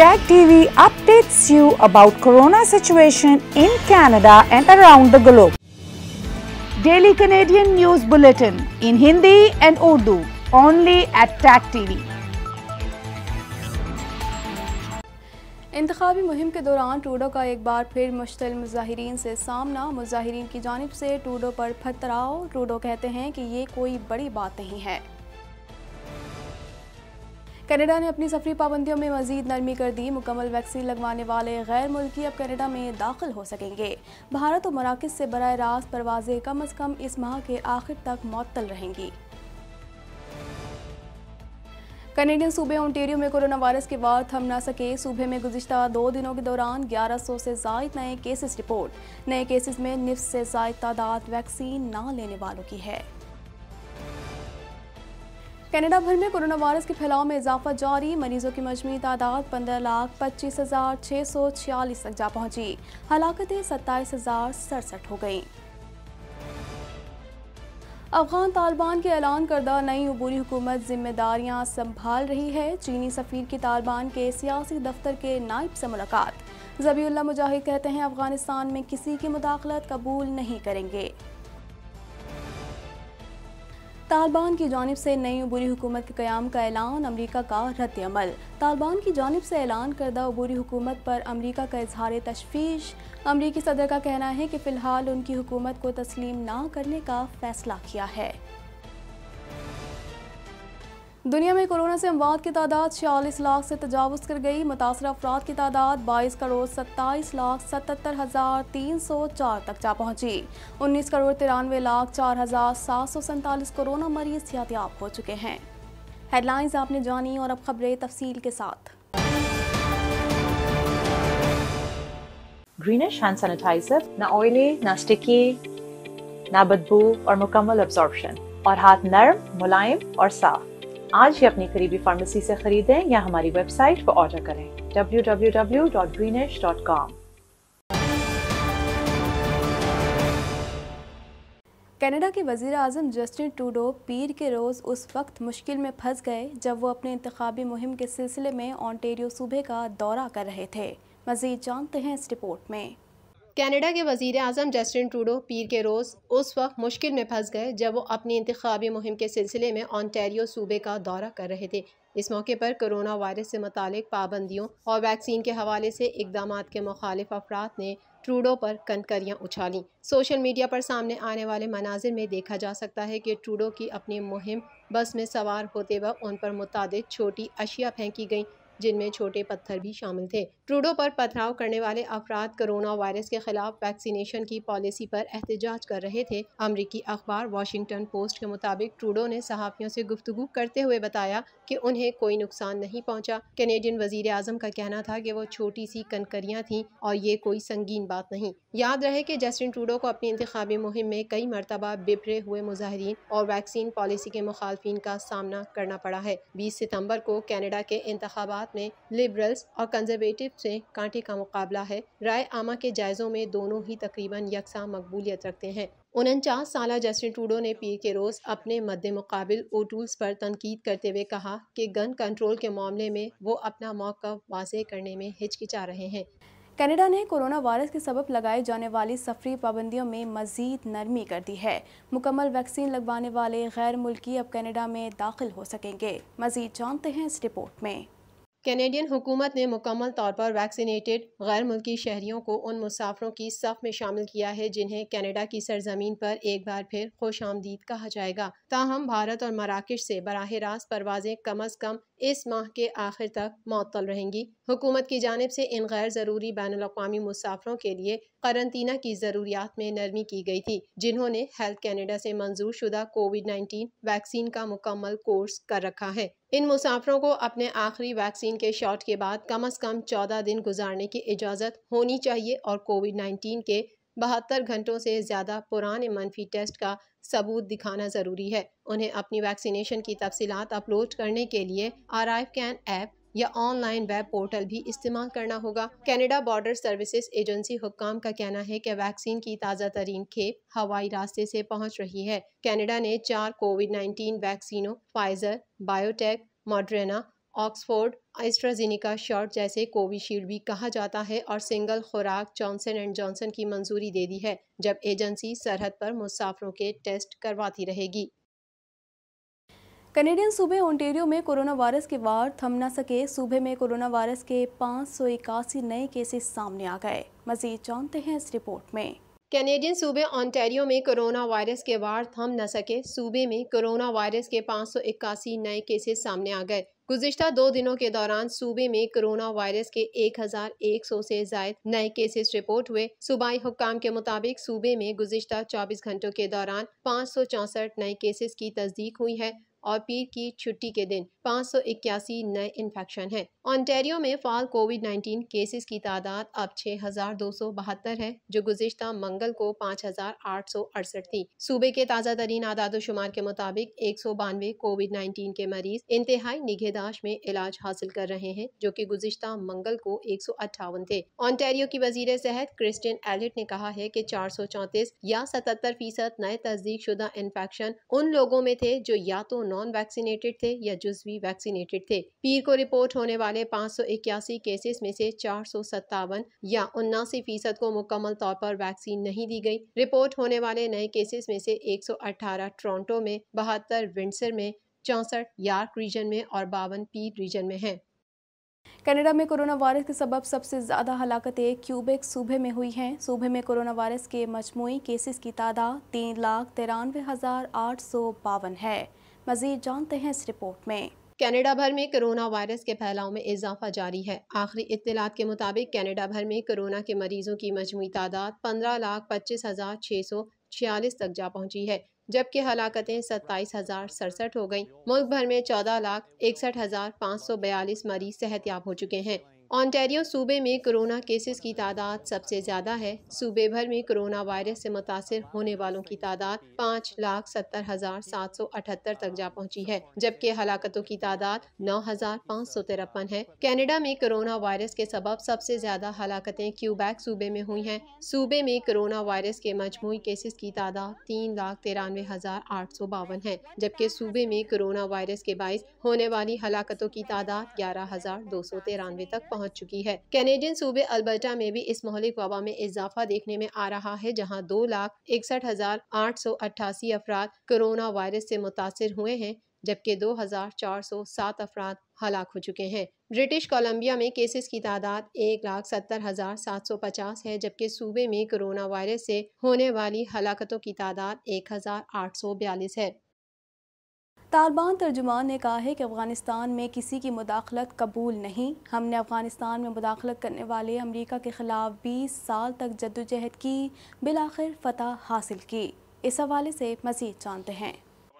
Tag TV updates you about corona situation in Canada and around the globe. Daily Canadian News Bulletin in Hindi and Urdu only at Tag TV. इंतबी मुहिम के दौरान टूडो का एक बार फिर मुश्तल मुजाहरीन से सामना मुजाहरीन की जानब से टूडो पर फतराओ टूडो कहते हैं कि ये कोई बड़ी बात नहीं है कनाडा ने अपनी सफरी पाबंदियों में मजीद नरमी कर दी मुकम्मल वैक्सीन लगवाने वाले गैर मुल्की अब कनाडा में दाखिल हो सकेंगे भारत और मराकज से बर रास्त परवाजें कम अज़ कम इस माह के आखिर तक मअतल रहेंगी कनेडियन सूबे ओंटेरियो में कोरोना वायरस के बाद थम ना सके सूबे में गुजशत दो दिनों के दौरान 1100 से जायद नए केसेस रिपोर्ट नए केसेस में निफ्स से जायद तादाद वैक्सीन ना लेने वालों की है कनाडा भर में कोरोना वायरस के फैलाव में इजाफा जारी मरीजों की मजमू तादाद पंद्रह लाख पच्चीस हजार छः सौ छियालीस तक जा पहुंची हलाकतें सत्ताईस हजार सड़सठ हो गई अफगान तालिबान के ऐलान करदा नई अबूरी हुकूमत जिम्मेदारियां संभाल रही है चीनी सफ़ीर की तालिबान के सियासी दफ्तर के नायब से मुलाकात जबी मुजाहिद कहते हैं अफगानिस्तान में किसी की मुदाखलत कबूल नहीं करेंगे तालिबान की जानब से नई अबूरी हुकूमत के क्याम का ऐलान अमरीका का रद्दमल तालिबान की जानब से ऐलान करदा अबूरी हुकूमत पर अमरीका का इजहार तशवीश अमरीकी सदर का कहना है कि फ़िलहाल उनकी हुकूमत को तस्लीम ना करने का फ़ैसला किया है दुनिया में कोरोना से अमवात की तादाद छियालीस लाख से तजावज़ कर गई मुतासर अफराद की तादाद बाईस करोड़ सत्ताईस लाख सतहत्तर हज़ार तीन सौ चार तक जा पहुंची उन्नीस करोड़ तिरानवे लाख चार हज़ार सात सौ सैंतालीस कोरोना मरीज हतियाब हो चुके हैं हेडलाइंस आपने जानी और अब खबरें तफसील के साथ ग्रीनिश हैंड सैनिटाइजर ना ऑयली ना स्टिकी ना बदबू और मुकम्मल और हाथ नरम मुलायम और साफ आज ही अपनी करीबी फार्मेसी से खरीदें या हमारी वेबसाइट पर ऑर्डर करें www.greenish.com कनाडा के वजीर अजम जस्टिन टूडो पीर के रोज़ उस वक्त मुश्किल में फंस गए जब वो अपने इंतबी मुहिम के सिलसिले में ऑनटेरियो सूबे का दौरा कर रहे थे मज़ीद जानते हैं इस रिपोर्ट में कनाडा के वजीर अजम जस्टिन ट्रूडो पीर के रोज़ उस वक्त मुश्किल में फंस गए जब वो अपनी इंतबी मुहिम के सिलसिले में ऑनटेरियो सूबे का दौरा कर रहे थे इस मौके पर कोरोना वायरस से मुतक पाबंदियों और वैक्सीन के हवाले से इकदाम के मुखालिफ अफराद ने ट्रूडो पर कनकरियाँ उछालीं सोशल मीडिया पर सामने आने वाले मनाजिर में देखा जा सकता है कि ट्रूडो की अपनी मुहिम बस में सवार होते वक्त उन पर मुतद छोटी अशिया फेंकी गईं जिनमें छोटे पत्थर भी शामिल थे ट्रूडो पर पथराव करने वाले अफराद कोरोना वायरस के खिलाफ वैक्सीनेशन की पॉलिसी पर एहतजाज कर रहे थे अमरीकी अखबार वाशिंगटन पोस्ट के मुताबिक ट्रूडो ने सहाफ़ियों से गुफ्तगु करते हुए बताया कि उन्हें कोई नुकसान नहीं पहुँचा कैनेडियन वजीर आजम का कहना था कि वो छोटी सी कनकरियाँ थीं और ये कोई संगीन बात नहीं याद रहे कि जस्टिन ट्रूडो को अपनी इंतबी मुहिम में कई मरतबा बिपरे हुए मुजाहरीन और वैक्सीन पॉलिसी के मुखालफन का सामना करना पड़ा है बीस सितम्बर को कैनेडा के इंतबात अपने लिबरल्स और कंजर्वेटिव से कांटे का मुकाबला है राय आमा के जायज़ों में दोनों ही तकरीबन यकसा मकबूलियत रखते हैं उनचास साल जस्टिन टूडो ने पीर के रोज़ अपने मद्द मुकाबल ओटूल्स पर तनकीद करते हुए कहा कि गन कंट्रोल के मामले में वो अपना मौका वाज करने में हिचकिचा रहे हैं कनाडा ने कोरोना वायरस के सबब लगाए जाने वाली सफरी पाबंदियों में मजीद नरमी कर दी है मुकम्मल वैक्सीन लगवाने वाले गैर मुल्की अब कनाडा में दाखिल हो सकेंगे मजीद जानते हैं इस रिपोर्ट में कैनेडियन हुकूमत ने मुकम्मल तौर पर वैक्सीनेटेड गैर मुल्की शहरीों को उन मुसाफरों की सफ में शामिल किया है जिन्हें कैनेडा की सरजमीन पर एक बार फिर खुश आमदीद कहा जाएगा ताहम भारत और मराकश से बरह रास्त परवाजें कम अज कम इस माह के आखिर तक मअतल रहेंगी हुकूमत की जानब से इन गैर ज़रूरी बैन अवी मुसाफरों के लिए करंतना की ज़रूरियात में नरमी की गई थी जिन्होंने हेल्थ कैनेडा से मंजूर शुदा कोविड नाइन्टीन वैक्सीन का मुकम्मल कोर्स कर रखा है इन मुसाफरों को अपने आखिरी वैक्सीन के शॉट के बाद कम अज़ कम चौदह दिन गुजारने की इजाज़त होनी चाहिए और कोविड नाइन्टीन के बहत्तर घंटों से ज़्यादा पुराने मनफी टेस्ट का सबूत दिखाना ज़रूरी है उन्हें अपनी वैक्सीनेशन की तफसीत अपलोड करने के लिए आर आई कैन ऐप या ऑनलाइन वेब पोर्टल भी इस्तेमाल करना होगा कनाडा बॉर्डर सर्विसेज एजेंसी हुक्म का कहना है कि वैक्सीन की ताज़ा तरीन खेप हवाई रास्ते से पहुंच रही है कनाडा ने चार कोविड 19 वैक्सीनों Pfizer biotech Moderna Oxford AstraZeneca shot जैसे कोविशील्ड भी कहा जाता है और सिंगल खुराक जॉनसन एंड जॉनसन की मंजूरी दे दी है जब एजेंसी सरहद पर मुसाफरों के टेस्ट करवाती रहेगी कनेडियन सूबे ओंटेरियो में कोरोना वायरस के वार थम न सके सूबे में कोरोना वायरस के पाँच नए केसेस सामने आ गए मजीद जानते हैं इस रिपोर्ट में कैनेडियन सूबे ऑन्टेरियो में कोरोना वायरस के वार थम न सके सूबे में कोरोना वायरस के 581 नए केसेस सामने आ गए गुजशत दो दिनों के दौरान सूबे में कोरोना वायरस के 1,100 से जायद नए केसेस रिपोर्ट हुए सूबाई हुकाम के मुताबिक सूबे में गुजशत 24 घंटों के दौरान पाँच नए केसेस की तस्दीक हुई है और पीर की छुट्टी के दिन पाँच नए इन्फेक्शन हैं ऑन्टेरियो में फाल कोविड 19 केसेस की तादाद अब 6,272 है जो गुजशत मंगल को पाँच थी सूबे के ताज़ा तरीन आदाद शुमार के मुताबिक एक सौ बानवे कोविड 19 के मरीज इंतहाई निगहदाश में इलाज हासिल कर रहे हैं जो की गुजशत मंगल को एक सौ अट्ठावन थे ऑन्टेरियो की वजीर सेहत क्रिस्टिन एलिट ने कहा है की चार सौ या सतहत्तर फीसद नए तस्दीक शुदा इन्फेक्शन उन लोगों में थे जो या तो नॉन वैक्सीनेटेड थे या जुजवी वैक्सीनेटेड थे पीर को रिपोर्ट होने वाले पाँच सौ इक्यासी केसेस में से चार सौ सत्तावन या उन्नासी फीसद को मुकम्मल तौर पर वैक्सीन नहीं दी गई रिपोर्ट होने वाले नए केसेस में से 118 टोरंटो में बहत्तर विंडसर में चौंसठ यार्क रीजन में और बावन पीर रीजन में हैं कनाडा में कोरोना वायरस के सबब सबसे ज़्यादा हलाकतें क्यूबेक सूबे में हुई हैं सूबे में कोरोना वायरस के मजमू केसेस की तादाद तीन लाख तिरानवे हज़ार आठ सौ बावन है मजीद जानते हैं इस रिपोर्ट में कनाडा भर में कोरोना वायरस के फैलाव में इजाफा जारी है आखिरी इतलात के मुताबिक कनाडा भर में कोरोना के मरीजों की मजमू तादाद पंद्रह लाख पच्चीस हज़ार छः सौ छियालीस तक जा पहुंची है जबकि हलाकतें सत्ताईस हज़ार सड़सठ हो गयी मुल्क भर में चौदह लाख इकसठ हज़ार पाँच सौ बयालीस मरीज सेहतियाब हो चुके हैं ऑनटेरियो सूबे में कोरोना केसेस की तादाद सबसे ज़्यादा है सूबे भर में कोरोना वायरस से मुतासर होने वालों की तादाद पाँच लाख सत्तर हजार सात सौ अठहत्तर तक जा पहुंची है जबकि हलाकतों की तादाद नौ हजार पाँच सौ तिरपन है कनाडा में कोरोना वायरस के सबब सबसे ज़्यादा हलाकतें क्यूबैक सूबे में हुई हैं सूबे में कोरोना वायरस के मजमू केसेस की तादाद तीन लाख तिरानवे हजार आठ सौ बावन है जबकि सूबे में कोरोना वायरस के बायस होने वाली हलाकतों की तादाद ग्यारह हजार दो सौ तिरानवे तक पहुँच पहुंच चुकी है कैनेडियन सूबे अल्बर्टा में भी इस मोहलिक वबा में इजाफा देखने में आ रहा है जहाँ दो लाख इकसठ हजार आठ सौ अट्ठासी अफराद कोरोना वायरस से मुतासर हुए हैं जबकि दो हजार चार सौ सात अफराद हलाक हो चुके हैं ब्रिटिश कोलंबिया में केसेस की तादाद एक लाख सत्तर हज़ार सात सौ पचास है जबकि सूबे में कोरोना वायरस से होने वाली हलाकतों की तादाद एक हज़ार आठ सौ बयालीस है तालिबान तर्जुमान ने कहा है कि अफ़गानिस्तान में किसी की मुदाखलत कबूल नहीं हमने अफ़गानिस्तान में मुदाखलत करने वाले अमरीका के ख़िलाफ़ बीस साल तक जद्दोजहद की बिलाखिर फतह हासिल की इस हवाले से मज़ीद जानते हैं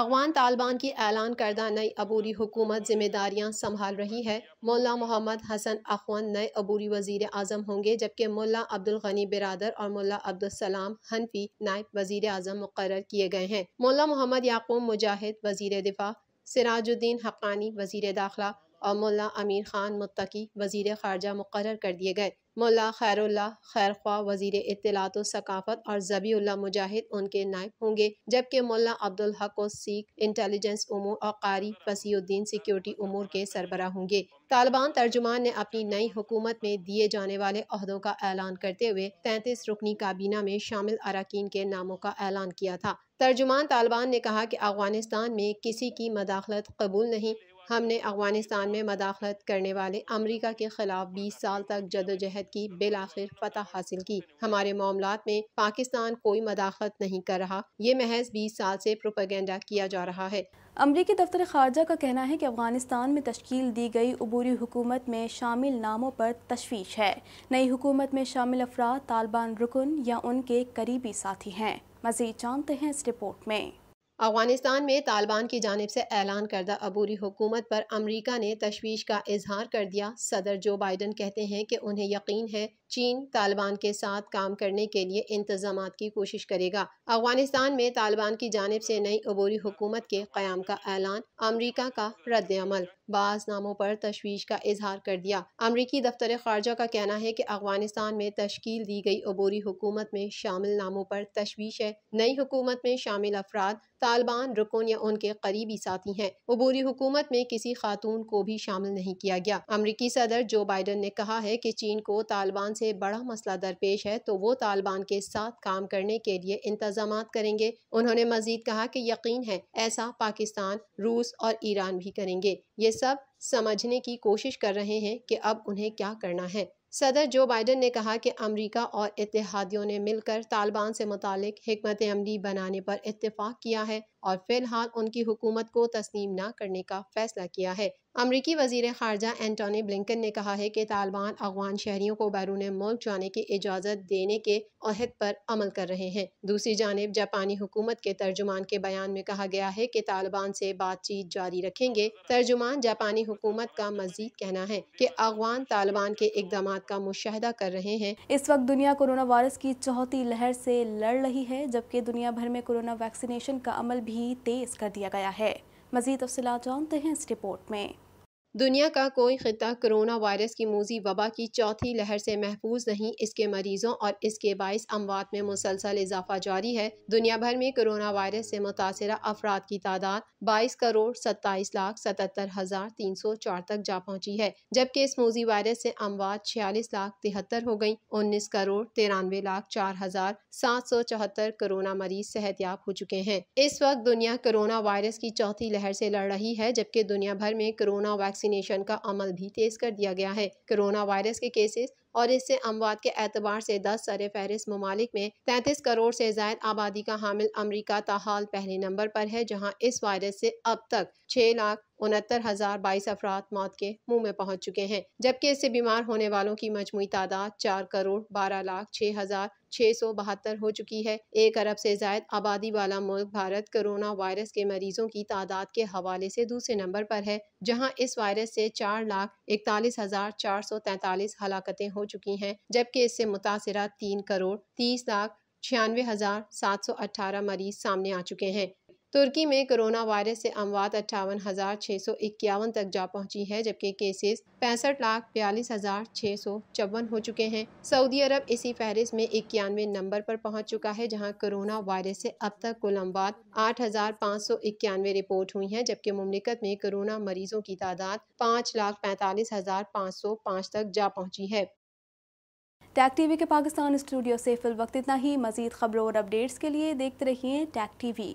अफगान तालिबान की ऐलान करदा नई अबूरी हुकूमत जिम्मेदारियां संभाल रही है मौला मोहम्मद हसन अखवान नए अबूरी वजीर अजम होंगे जबकि मौला अब्दुल गनी बिरादर और मुल्ला अब्दुलसलाम हनफी नायब वजीर आजम मुकर किए गए हैं मौला मोहम्मद याकूब मुजाहिद वजीर दिफा सिराजुद्दीन हकानी वजीर दाखिला और मौला अमीर खान मुत्तकी वजीर खारजा मुकर कर दिए गए मौला खैरुल्ला खैरख्वा वजीर इतलात सकाफ़त और जबीउल्ला मुजाहिद उनके नायब होंगे जबकि मौला अब्दुल हक सीख इंटेलिजेंस उमूर और कारी वसीउद्दीन सिक्योरिटी उमूर के सरबरा होंगे तालिबान तर्जुमान ने अपनी नई हुकूमत में दिए जाने वाले अहदों का ऐलान करते हुए तैंतीस रुकनी काबीना में शामिल अरकान के नामों का ऐलान किया था तर्जुमान तालिबान ने कहा कि अफगानिस्तान में किसी की मदाखलत कबूल नहीं हमने अफ़गानिस्तान में मदाखलत करने वाले अमरीका के ख़िलाफ़ बीस साल तक जदोजहद की बिल आखिर फतह हासिल की हमारे मामला में पाकिस्तान कोई मदाखलत नहीं कर रहा ये महज बीस साल से प्रोपागेंडा किया जा रहा है अमरीकी दफ्तर खारजा का कहना है कि अफगानिस्तान में तश्कील दी गई अबूरी हुकूमत में शामिल नामों पर तशवीश है नई हुकूमत में शामिल अफराद तालिबान रुकन या उनके करीबी साथी हैं मजीद जानते हैं इस रिपोर्ट में अफगानिस्तान में तालिबान की जानब से ऐलान करदा अबूरी हुकूमत पर अमरीका ने तशवीश का इजहार कर दिया सदर जो बाइडन कहते हैं कि उन्हें यकीन है चीन तालिबान के साथ काम करने के लिए इंतजाम की कोशिश करेगा अफगानिस्तान में तालिबान की जानब से नई अबोरी हुकूमत के क्याम का ऐलान अमरीका का रद्द अमल बाज नामों पर तशवीश का इजहार कर दिया अमरीकी दफ्तर खारजा का कहना है कि अफगानिस्तान में तश्कील दी गई अबोरी हुकूमत में शामिल नामों पर तशवीश है नई हुकूमत में शामिल अफराद तालिबान रुकन या उनके करीबी साथी हैं अबूरी हुकूमत में किसी खातून को भी शामिल नहीं किया गया अमरीकी सदर जो बाइडन ने कहा है कि चीन को तालिबान से बड़ा मसला दरपेश है तो वो तालिबान के साथ काम करने के लिए इंतजाम करेंगे उन्होंने मजीद कहा कि यकीन है ऐसा पाकिस्तान रूस और ईरान भी करेंगे ये सब समझने की कोशिश कर रहे हैं कि अब उन्हें क्या करना है सदर जो बाइडन ने कहा कि अमेरिका और इतिहादियों ने मिलकर तालिबान से मुतक हमत अमली बनाने पर इतफ़ाक़ किया है और फिलहाल उनकी हुकूमत को तस्लीम न करने का फैसला किया है अमरीकी वजीर खारजा एंटोनी ब्लिंकन ने कहा है कि तालिबान अफगान शहरियों को बैरून मुल्क जाने की इजाज़त देने के अहद पर अमल कर रहे हैं दूसरी जानब जापानी हुकूमत के तर्जुमान के बयान में कहा गया है कि तालिबान से बातचीत जारी रखेंगे तर्जुमान जापानी हुकूमत का मजीद कहना है कि अफगान तालिबान के इकदाम का मुशाह कर रहे हैं इस वक्त दुनिया कोरोना वायरस की चौथी लहर से लड़ रही है जबकि दुनिया भर में कोरोना वैक्सीनेशन का अमल भी भी तेज कर दिया गया है मजीद तफसला जानते हैं इस रिपोर्ट में दुनिया का कोई ख़िता कोरोना वायरस की मूजी वबा की चौथी लहर से महफूज नहीं इसके मरीजों और इसके बायस अमवात में मुसलसल इजाफा जारी है दुनिया भर में कोरोना वायरस से मुतासर अफराद की तादाद बाईस करोड़ सत्ताईस लाख सतहत्तर हज़ार तीन सौ चार तक जा पहुँची है जबकि इस मूजी वायरस से अमवात छियालीस लाख तिहत्तर हो गयी उन्नीस करोड़ तिरानवे लाख चार हज़ार सात सौ चौहत्तर कोरोना मरीज सेहतियाब हो चुके हैं इस वक्त दुनिया कोरोना वायरस की चौथी लहर से लड़ रही है जबकि दुनिया भर में कोरोना वैक्सीन वैक्सीनेशन का अमल भी तेज कर दिया गया है कोरोना वायरस के केसेस और इससे अमवात के एतबार से दस सर फहरिस्त ममालिक में 33 करोड़ से जायद आबादी का हामिल अमरीका ताहाल पहले नंबर पर है जहाँ इस वायरस से अब तक छः लाख उनहत्तर हज़ार बाईस अफराद मौत के मुंह में पहुंच चुके हैं जबकि इससे बीमार होने वालों की मजमू तादाद चार करोड़ बारह लाख छः हज़ार छः सौ बहत्तर हो चुकी है एक अरब से जायद आबादी वाला मुल्क भारत कोरोना वायरस के मरीजों की तादाद के हवाले से दूसरे नंबर पर है जहां इस वायरस से चार लाख इकतालीस हजार चार सौ तैतालीस हलाकतें हो चुकी हैं जबकि इससे मुतासरा तीन करोड़ तीस लाख छियानवे हजार सात सौ अठारह मरीज सामने आ चुके हैं तुर्की में कोरोना वायरस से अमवात अट्ठावन हज़ार छः सौ इक्यावन तक जा पहुंची है जबकि केसेस पैंसठ लाख बयालीस हज़ार छः सौ चौवन हो चुके हैं सऊदी अरब इसी फहरिस्त में इक्यानवे नंबर पर पहुंच चुका है जहां कोरोना वायरस से अब तक कुल अमवात आठ हज़ार पाँच सौ इक्यानवे रिपोर्ट हुई हैं जबकि ममलिकत में कोरोना मरीजों की तादाद पाँच लाख पैंतालीस हज़ार पाँच सौ पाँच तक जा पहुँची है टैक टीवी के पाकिस्तान स्टूडियो से फिल वक्त इतना ही मजीद खबरों और अपडेट्स के लिए देखते रहिए टैक टीवी